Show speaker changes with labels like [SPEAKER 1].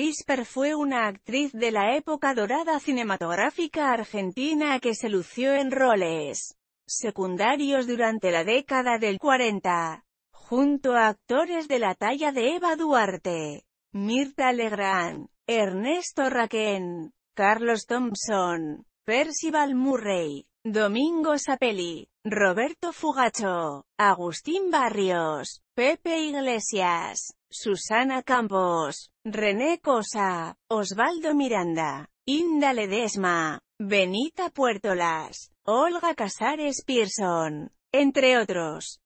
[SPEAKER 1] Gisper fue una actriz de la época dorada cinematográfica argentina que se lució en roles secundarios durante la década del 40, junto a actores de la talla de Eva Duarte, Mirta Legrand, Ernesto Raquen, Carlos Thompson, Percival Murray, Domingo Sapelli, Roberto Fugacho, Agustín Barrios, Pepe Iglesias, Susana Campos, René Cosa, Osvaldo Miranda, Inda Ledesma, Benita Puertolas, Olga Casares Pearson, entre otros.